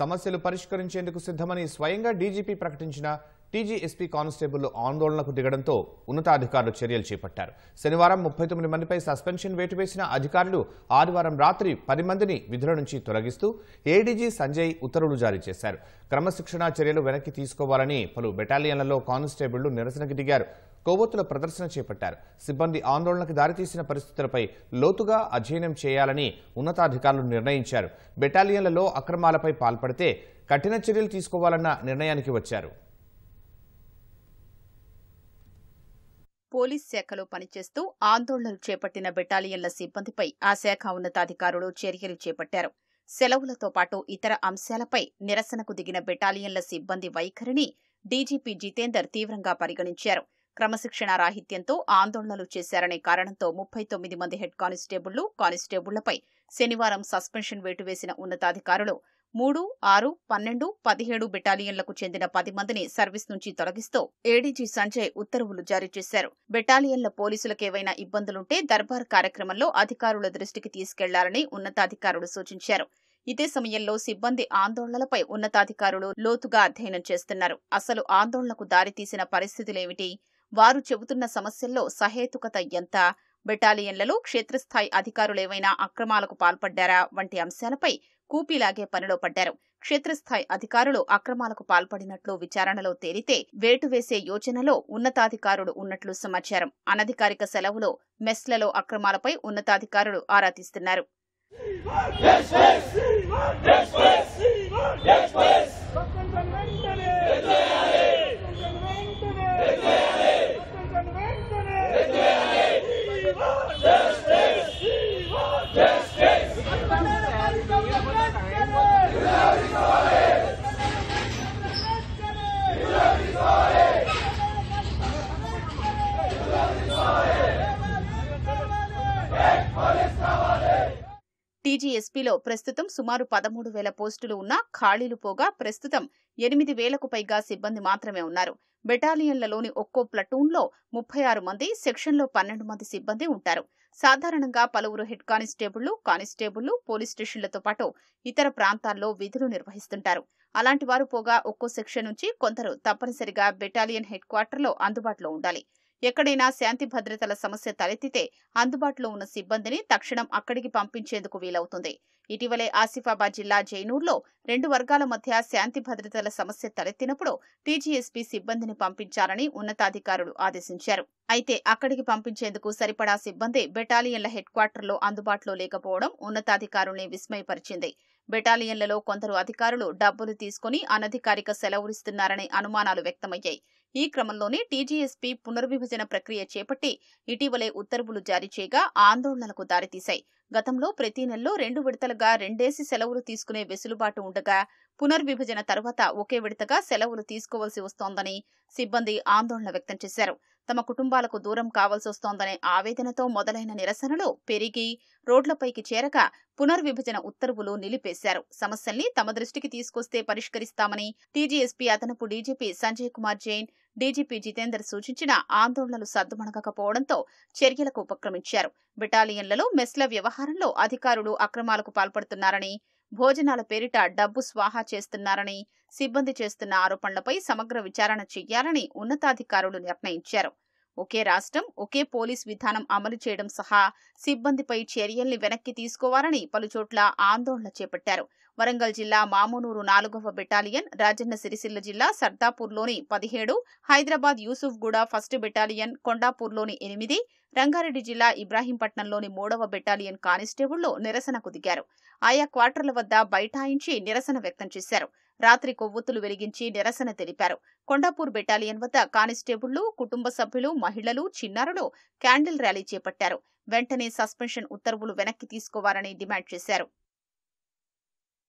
సమస్యలు పరిష్కరించేందుకు సిద్ధమని స్వయంగా డీజీపీ ప్రకటించిన టీజీఎస్పీ కానిస్టేబుల్ ఆందోళనకు దిగడంతో ఉన్నతాధికారులు చర్యలు చేపట్టారు శనివారం ముప్పై తొమ్మిది మందిపై సస్పెన్షన్ వేటువేసిన అధికారులు ఆదివారం రాత్రి పది మందిని విధుల నుంచి తొలగిస్తూ ఏడీజీ సంజయ్ ఉత్తర్వులు జారీ చేశారు క్రమశిక్షణా చర్యలు వెనక్కి తీసుకోవాలని పలు బెటాలియన్లలో కానిస్టేబుళ్లు నిరసనకు దిగారు కొవ్వొత్తుల ప్రదర్శన చేపట్టారు సిబ్బంది ఆందోళనకు దారితీసిన పరిస్థితులపై లోతుగా అధ్యయనం చేయాలని ఉన్నతాధికారులు నిర్ణయించారు బెటాలియన్లలో అక్రమాలపై పాల్పడితే కఠిన చర్యలు తీసుకోవాలన్న నిర్ణయానికి వచ్చారు పోలీస్ శాఖలో పనిచేస్తూ ఆందోళనలు చేపట్టిన బెటాలియన్ల సిబ్బందిపై ఆ శాఖ ఉన్నతాధికారులు చర్యలు చేపట్టారు సెలవులతో పాటు ఇతర అంశాలపై నిరసనకు దిగిన బెటాలియన్ల సిబ్బంది వైఖరిని డీజీపీ జితేందర్ తీవ్రంగా పరిగణించారు క్రమశిక్షణ రాహిత్యంతో ఆందోళనలు చేశారనే కారణంతో ముప్పై తొమ్మిది మంది హెడ్ కానిస్టేబుళ్లు కానిస్టేబుళ్లపై శనివారం సస్పెన్షన్ వేటు వేసిన ఉన్నతాధికారులు మూడు ఆరు పన్నెండు పదిహేడు బెటాలియన్లకు చెందిన పది మందిని సర్వీస్ నుంచి తొలగిస్తూ ఏడీజీ సంజయ్ ఉత్తర్వులు జారీ చేశారు బెటాలియన్ల పోలీసులకేవైనా ఇబ్బందులుంటే దర్బార్ కార్యక్రమంలో అధికారుల దృష్టికి తీసుకెళ్లాలని ఉన్నతాధికారులు సూచించారు ఇదే సమయంలో సిబ్బంది ఆందోళనలపై ఉన్నతాధికారులు లోతుగా అధ్యయనం చేస్తున్నారు అసలు ఆందోళనకు దారితీసిన పరిస్థితులేమిటి వారు చెబుతున్న సమస్యల్లో సహేతుకత ఎంత బెటాలియన్లలో క్షేత్రస్థాయి అధికారులేవైనా అక్రమాలకు పాల్పడ్డారా వంటి అంశాలపై కూపీలాగే పనిలో పడ్డారు క్షేత్రస్థాయి అధికారులు అక్రమాలకు పాల్పడినట్లు విచారణలో తేలితే వేటు వేసే యోచనలో ఉన్నతాధికారులు ఉన్నట్లు సమాచారం అనధికారిక సెలవులో మెస్లలో అక్రమాలపై ఉన్నతాధికారులు ఆరా తీస్తున్నారు డీజీఎస్పీలో ప్రస్తుతం సుమారు పదమూడు వేల పోస్టులు ఉన్నా ఖాళీలు పోగా ప్రస్తుతం ఎనిమిది వేలకు పైగా సిబ్బంది మాత్రమే ఉన్నారు బెటాలియన్లలోని ఒక్కో ప్లటూన్లో ముప్పై ఆరు మంది సెక్షన్లో పన్నెండు మంది సిబ్బంది ఉంటారు సాధారణంగా పలువురు హెడ్ కానిస్టేబుళ్లు కానిస్టేబుళ్లు పోలీస్ స్టేషన్లతో పాటు ఇతర ప్రాంతాల్లో విధులు నిర్వహిస్తుంటారు అలాంటి వారు పోగా ఒక్కో సెక్షన్ నుంచి కొందరు తప్పనిసరిగా బెటాలియన్ హెడ్ క్వార్టర్లో అందుబాటులో ఉండాలి ఎక్కడైనా శాంతి భద్రతల సమస్య తలెత్తితే అందుబాటులో ఉన్న సిబ్బందిని తక్షణం అక్కడికి పంపించేందుకు వీలవుతుంది ఇటీవలే ఆసిఫాబాద్ జిల్లా జైనూర్లో రెండు వర్గాల మధ్య శాంతి భద్రతల సమస్య తలెత్తినప్పుడు టీజీఎస్పీ సిబ్బందిని పంపించాలని ఉన్నతాధికారులు ఆదేశించారు అయితే అక్కడికి పంపించేందుకు సరిపడా సిబ్బంది బెటాలియన్ల హెడ్ క్వార్టర్లో అందుబాటులో లేకపోవడం ఉన్నతాధికారుల్ని విస్మయపరిచింది బెటాలియన్లలో కొందరు అధికారులు డబ్బులు తీసుకుని అనధికారిక సెలవులిస్తున్నారనే అనుమానాలు వ్యక్తమయ్యాయి ఈ క్రమంలోనే టీజీఎస్పీ పునర్విభజన ప్రక్రియ చేపట్టి ఇటీవలే ఉత్తర్వులు జారీ చేయగా ఆందోళనలకు దారితీశాయి గతంలో ప్రతి నెలలో రెండు విడతలుగా రెండేసి సెలవులు తీసుకునే వెసులుబాటు ఉండగా పునర్విభజన తర్వాత ఒకే విడతగా సెలవులు తీసుకోవాల్సి వస్తోందని సిబ్బంది ఆందోళన వ్యక్తం చేశారు తమ కుటుంబాలకు దూరం కావాల్సి వస్తోందనే ఆవేదనతో మొదలైన నిరసనలు పెరిగి రోడ్లపైకి చేరక పునర్విభజన ఉత్తర్వులు నిలిపేశారు సమస్యల్ని తమ దృష్టికి తీసుకొస్తే పరిష్కరిస్తామని టీజీఎస్పీ అదనపు డీజీపీ సంజయ్ కుమార్ జైన్ డీజీపీ జితేందర్ సూచించిన ఆందోళనలు సర్దుమణగకపోవడంతో చర్యలకు ఉపక్రమించారు బెటాలియన్లలో మెస్ల వ్యవహారంలో అధికారులు అక్రమాలకు పాల్పడుతున్నారని భోజనాల పేరిట డబ్బు స్వాహా చేస్తున్నారని సిబ్బంది చేస్తున్న ఆరోపణలపై సమగ్ర విచారణ చేయాలని ఉన్నతాధికారులు నిర్ణయించారు ఒకే రాష్ట్రం ఒకే పోలీస్ విధానం అమలు చేయడం సహా సిబ్బందిపై చర్యల్ని వెనక్కి తీసుకోవాలని పలుచోట్ల ఆందోళన చేపట్టారు వరంగల్ జిల్లా మామునూరు నాలుగవ బెటాలియన్ రాజన్న సిరిసిల్ల జిల్లా సర్దాపూర్లోని పదిహేడు హైదరాబాద్ యూసుఫ్ గూడ ఫస్ట్ బెటాలియన్ కొండాపూర్లోని ఎనిమిది రంగారెడ్డి జిల్లా ఇబ్రాహీంపట్నంలోని మూడవ బెటాలియన్ కానిస్టేబుల్లో నిరసనకు దిగారు ఆయా క్వార్టర్ల వద్ద బైఠాయించి నిరసన వ్యక్తం చేశారు రాత్రి కొవ్వొత్తులు వెలిగించి నిరసన తెలిపారు కొండాపూర్ బెటాలియన్ వద్ద కానిస్టేబుళ్లు కుటుంబ సభ్యులు మహిళలు చిన్నారులు క్యాండిల్ ర్యాలీ చేపట్టారు వెంటనే సస్పెన్షన్ ఉత్తర్వులు వెనక్కి తీసుకోవాలని డిమాండ్ చేశారు